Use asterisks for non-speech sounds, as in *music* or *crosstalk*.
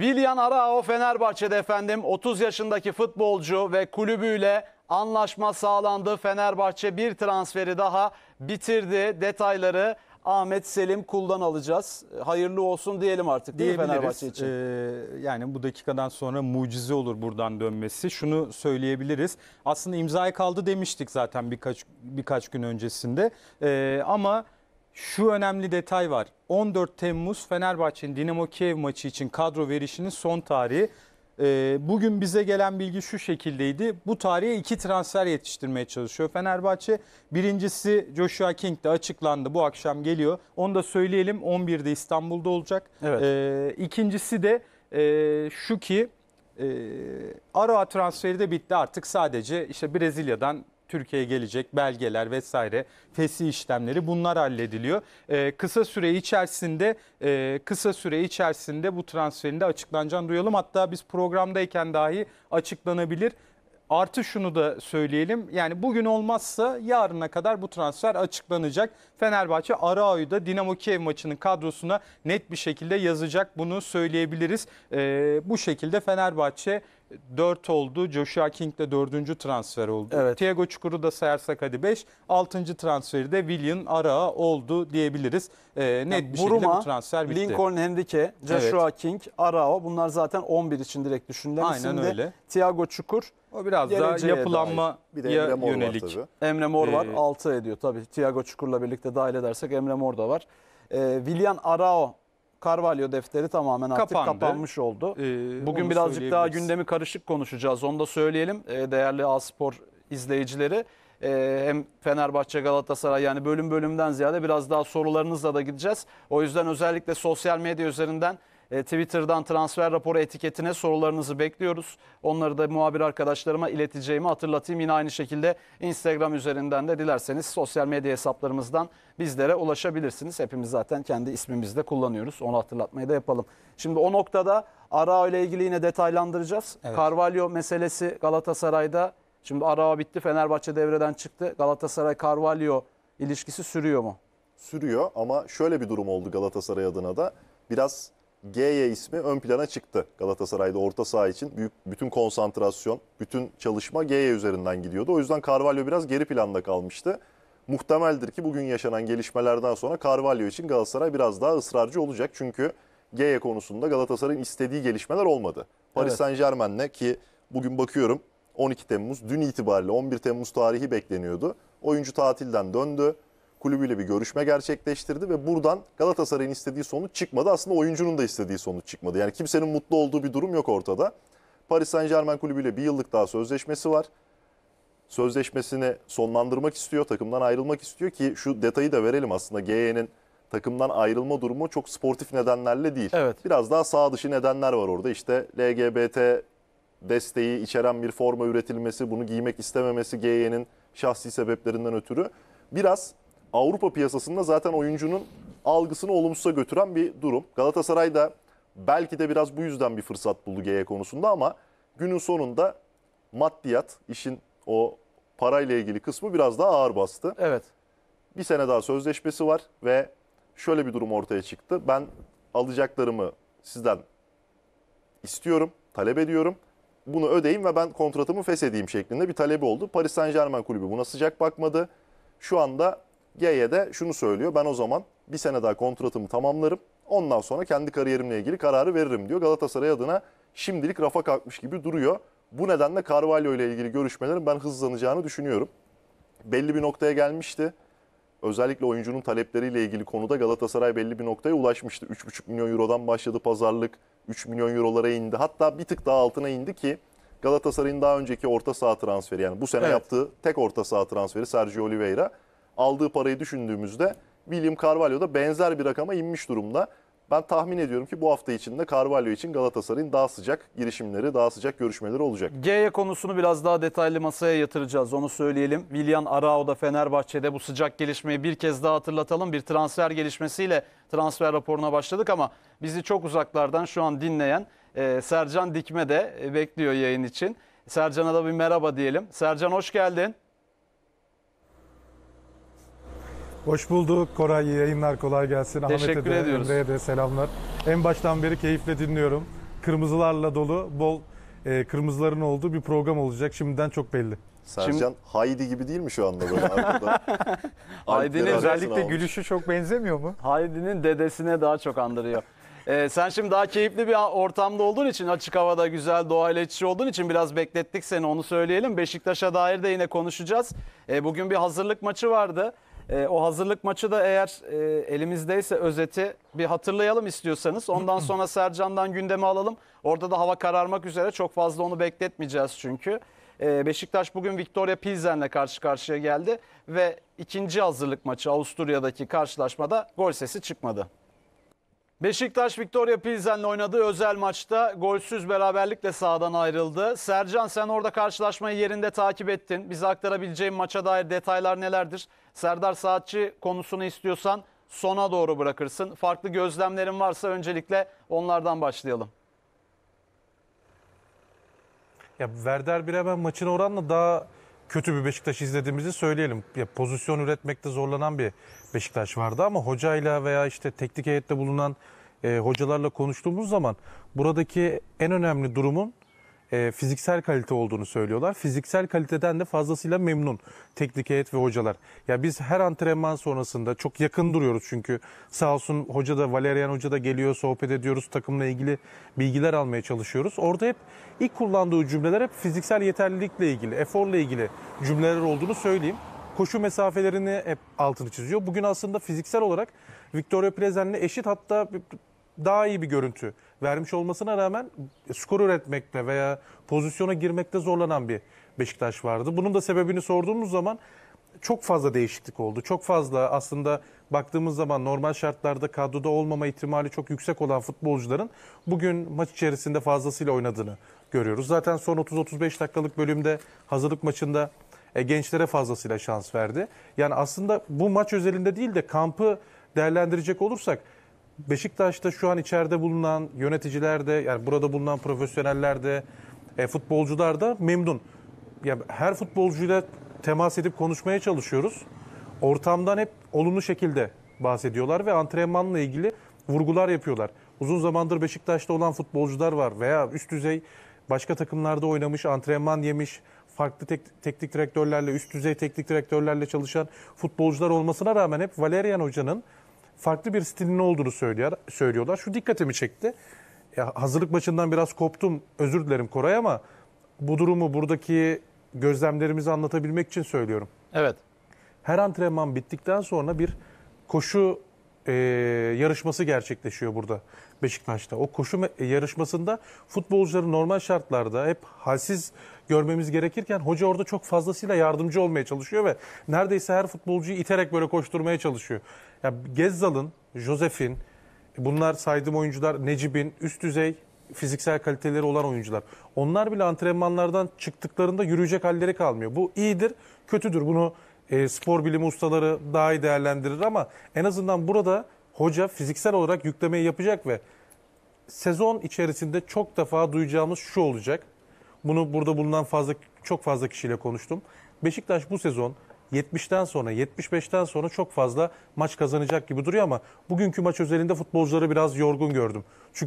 William Arao Fenerbahçe'de efendim 30 yaşındaki futbolcu ve kulübüyle anlaşma sağlandı. Fenerbahçe bir transferi daha bitirdi. Detayları Ahmet Selim Kul'dan alacağız. Hayırlı olsun diyelim artık değil Fenerbahçe için? Ee, yani bu dakikadan sonra mucize olur buradan dönmesi. Şunu söyleyebiliriz. Aslında imzayı kaldı demiştik zaten birkaç birkaç gün öncesinde. Ee, ama şu önemli detay var. 14 Temmuz Fenerbahçe'nin Dinamo Kiev maçı için kadro verişinin son tarihi. Ee, bugün bize gelen bilgi şu şekildeydi. Bu tarihe iki transfer yetiştirmeye çalışıyor Fenerbahçe. Birincisi Joshua King de açıklandı. Bu akşam geliyor. Onu da söyleyelim. 11'de İstanbul'da olacak. Evet. Ee, ikincisi de e, şu ki... E, Aroa transferi de bitti artık sadece işte Brezilya'dan Türkiye'ye gelecek belgeler vesaire fesih işlemleri bunlar hallediliyor. E, kısa süre içerisinde e, kısa süre içerisinde bu transferinde açıklanacağını duyalım. Hatta biz programdayken dahi açıklanabilir. Artı şunu da söyleyelim. Yani bugün olmazsa yarına kadar bu transfer açıklanacak. Fenerbahçe Arao'yu da Dinamo Kiev maçının kadrosuna net bir şekilde yazacak. Bunu söyleyebiliriz. Ee, bu şekilde Fenerbahçe 4 oldu. Joshua King de 4. transfer oldu. Evet. Thiago Çukur'u da sayarsak hadi 5. 6. transferi de Willian Ara oldu diyebiliriz. Ee, net yani bir Buruma, şekilde bu transfer bitti. Lincoln Hendike, Joshua evet. King, Arao bunlar zaten 11 için direkt düşünülen Aynen isimde. öyle. Thiago Çukur o biraz Geleceğe daha yapılanma Bir de Emre Mor yönelik. Var tabii. Emre Mor var. Ee, 6 ediyor tabii. Thiago Çukur'la birlikte dahil edersek Emre Mor da var. Ee, Willian Arao Carvalho defteri tamamen artık Kapandı. kapanmış oldu. Ee, Bugün birazcık daha gündemi karışık konuşacağız. Onu da söyleyelim ee, değerli Aspor izleyicileri. Ee, hem Fenerbahçe Galatasaray yani bölüm bölümden ziyade biraz daha sorularınızla da gideceğiz. O yüzden özellikle sosyal medya üzerinden e, Twitter'dan transfer raporu etiketine sorularınızı bekliyoruz. Onları da muhabir arkadaşlarıma ileteceğimi hatırlatayım. Yine aynı şekilde Instagram üzerinden de dilerseniz sosyal medya hesaplarımızdan bizlere ulaşabilirsiniz. Hepimiz zaten kendi ismimizde kullanıyoruz. Onu hatırlatmayı da yapalım. Şimdi o noktada Arao ile ilgili yine detaylandıracağız. Evet. Carvalho meselesi Galatasaray'da. Şimdi Arao bitti Fenerbahçe devreden çıktı. Galatasaray Carvalho ilişkisi sürüyor mu? Sürüyor ama şöyle bir durum oldu Galatasaray adına da. Biraz Geye ismi ön plana çıktı Galatasaray'da orta saha için. Büyük, bütün konsantrasyon, bütün çalışma Geye üzerinden gidiyordu. O yüzden Carvalho biraz geri planda kalmıştı. Muhtemeldir ki bugün yaşanan gelişmelerden sonra Carvalho için Galatasaray biraz daha ısrarcı olacak. Çünkü Geye konusunda Galatasaray'ın istediği gelişmeler olmadı. Paris evet. Saint Germain'le ki bugün bakıyorum 12 Temmuz dün itibariyle 11 Temmuz tarihi bekleniyordu. Oyuncu tatilden döndü kulübüyle bir görüşme gerçekleştirdi ve buradan Galatasaray'ın istediği sonuç çıkmadı. Aslında oyuncunun da istediği sonuç çıkmadı. Yani kimsenin mutlu olduğu bir durum yok ortada. Paris Saint Germain kulübüyle bir yıllık daha sözleşmesi var. Sözleşmesini sonlandırmak istiyor, takımdan ayrılmak istiyor ki şu detayı da verelim aslında G.E'nin takımdan ayrılma durumu çok sportif nedenlerle değil. Evet. Biraz daha sağ dışı nedenler var orada. İşte LGBT desteği içeren bir forma üretilmesi, bunu giymek istememesi G.E'nin şahsi sebeplerinden ötürü. Biraz Avrupa piyasasında zaten oyuncunun algısını olumsuza götüren bir durum. Galatasaray da belki de biraz bu yüzden bir fırsat buldu GE konusunda ama günün sonunda maddiyat işin o parayla ilgili kısmı biraz daha ağır bastı. Evet. Bir sene daha sözleşmesi var ve şöyle bir durum ortaya çıktı. Ben alacaklarımı sizden istiyorum, talep ediyorum. Bunu ödeyin ve ben kontratımı feshedeyim şeklinde bir talebi oldu. Paris Saint Germain kulübü buna sıcak bakmadı. Şu anda G'ye de şunu söylüyor. Ben o zaman bir sene daha kontratımı tamamlarım. Ondan sonra kendi kariyerimle ilgili kararı veririm diyor. Galatasaray adına şimdilik rafa kalkmış gibi duruyor. Bu nedenle Carvalho ile ilgili görüşmelerin ben hızlanacağını düşünüyorum. Belli bir noktaya gelmişti. Özellikle oyuncunun talepleriyle ilgili konuda Galatasaray belli bir noktaya ulaşmıştı. 3,5 milyon eurodan başladı pazarlık, 3 milyon eurolara indi. Hatta bir tık daha altına indi ki Galatasaray'ın daha önceki orta saha transferi yani bu sene evet. yaptığı tek orta saha transferi Sergio Oliveira aldığı parayı düşündüğümüzde William Carvalho da benzer bir rakama inmiş durumda. Ben tahmin ediyorum ki bu hafta içinde Carvalho için Galatasaray'ın daha sıcak girişimleri, daha sıcak görüşmeleri olacak. G'ye konusunu biraz daha detaylı masaya yatıracağız onu söyleyelim. William Arao da Fenerbahçe'de bu sıcak gelişmeyi bir kez daha hatırlatalım. Bir transfer gelişmesiyle transfer raporuna başladık ama bizi çok uzaklardan şu an dinleyen e, Sercan Dikme de e, bekliyor yayın için. Sercan'a da bir merhaba diyelim. Sercan hoş geldin. Hoş bulduk Koray. iyi yayınlar kolay gelsin. Teşekkür Ahmet'e de, ediyoruz. Emre'ye de selamlar. En baştan beri keyifle dinliyorum. Kırmızılarla dolu, bol e, kırmızıların olduğu bir program olacak. Şimdiden çok belli. Sercan Şimdi... Haydi gibi değil mi şu anda böyle *laughs* arkada? Haydi'nin özellikle almış. gülüşü çok benzemiyor mu? Haydi'nin dedesine daha çok andırıyor. Ee, sen şimdi daha keyifli bir ortamda olduğun için, açık havada güzel doğayla iç olduğun için biraz beklettik seni onu söyleyelim. Beşiktaş'a dair de yine konuşacağız. Ee, bugün bir hazırlık maçı vardı. E, o hazırlık maçı da eğer e, elimizdeyse özeti bir hatırlayalım istiyorsanız. Ondan sonra Sercan'dan gündemi alalım. Orada da hava kararmak üzere çok fazla onu bekletmeyeceğiz çünkü. E, Beşiktaş bugün Victoria Pilsen'le karşı karşıya geldi ve ikinci hazırlık maçı Avusturya'daki karşılaşmada gol sesi çıkmadı. Beşiktaş Victoria Pilsen'le oynadığı özel maçta golsüz beraberlikle sahadan ayrıldı. Sercan sen orada karşılaşmayı yerinde takip ettin. Bize aktarabileceğin maça dair detaylar nelerdir? Serdar Saatçi konusunu istiyorsan sona doğru bırakırsın. Farklı gözlemlerin varsa öncelikle onlardan başlayalım. Ya bir hemen maçın oranla daha kötü bir Beşiktaş izlediğimizi söyleyelim. Ya pozisyon üretmekte zorlanan bir Beşiktaş vardı ama hocayla veya işte teknik heyette bulunan e, hocalarla konuştuğumuz zaman buradaki en önemli durumun e, fiziksel kalite olduğunu söylüyorlar. Fiziksel kaliteden de fazlasıyla memnun teknik heyet ve hocalar. Ya biz her antrenman sonrasında çok yakın duruyoruz çünkü sağ olsun hoca da Valerian hoca da geliyor sohbet ediyoruz takımla ilgili bilgiler almaya çalışıyoruz. Orada hep ilk kullandığı cümleler hep fiziksel yeterlilikle ilgili, eforla ilgili cümleler olduğunu söyleyeyim koşu mesafelerini hep altını çiziyor. Bugün aslında fiziksel olarak Victoria Plezen'le eşit hatta daha iyi bir görüntü vermiş olmasına rağmen skor üretmekte veya pozisyona girmekte zorlanan bir Beşiktaş vardı. Bunun da sebebini sorduğumuz zaman çok fazla değişiklik oldu. Çok fazla aslında baktığımız zaman normal şartlarda kadroda olmama ihtimali çok yüksek olan futbolcuların bugün maç içerisinde fazlasıyla oynadığını görüyoruz. Zaten son 30-35 dakikalık bölümde hazırlık maçında e, gençlere fazlasıyla şans verdi. Yani aslında bu maç özelinde değil de kampı değerlendirecek olursak Beşiktaş'ta şu an içeride bulunan yöneticiler de yani burada bulunan profesyoneller de e, futbolcular da memnun. Ya her futbolcuyla temas edip konuşmaya çalışıyoruz. Ortamdan hep olumlu şekilde bahsediyorlar ve antrenmanla ilgili vurgular yapıyorlar. Uzun zamandır Beşiktaş'ta olan futbolcular var veya üst düzey başka takımlarda oynamış, antrenman yemiş, farklı tek, teknik direktörlerle, üst düzey teknik direktörlerle çalışan futbolcular olmasına rağmen hep Valerian Hoca'nın farklı bir stilin olduğunu söylüyor, söylüyorlar. Şu dikkatimi çekti. Ya hazırlık maçından biraz koptum. Özür dilerim Koray ama bu durumu buradaki gözlemlerimizi anlatabilmek için söylüyorum. Evet. Her antrenman bittikten sonra bir koşu e, yarışması gerçekleşiyor burada Beşiktaş'ta. O koşu e, yarışmasında futbolcuları normal şartlarda hep halsiz görmemiz gerekirken hoca orada çok fazlasıyla yardımcı olmaya çalışıyor ve neredeyse her futbolcuyu iterek böyle koşturmaya çalışıyor. Ya Gezzal'ın, Josef'in, bunlar saydığım oyuncular Necip'in üst düzey fiziksel kaliteleri olan oyuncular. Onlar bile antrenmanlardan çıktıklarında yürüyecek halleri kalmıyor. Bu iyidir, kötüdür. Bunu e, spor bilimi ustaları daha iyi değerlendirir ama en azından burada hoca fiziksel olarak yüklemeyi yapacak ve sezon içerisinde çok defa duyacağımız şu olacak. Bunu burada bulunan fazla çok fazla kişiyle konuştum. Beşiktaş bu sezon 70'ten sonra 75'ten sonra çok fazla maç kazanacak gibi duruyor ama bugünkü maç özelinde futbolcuları biraz yorgun gördüm. Çünkü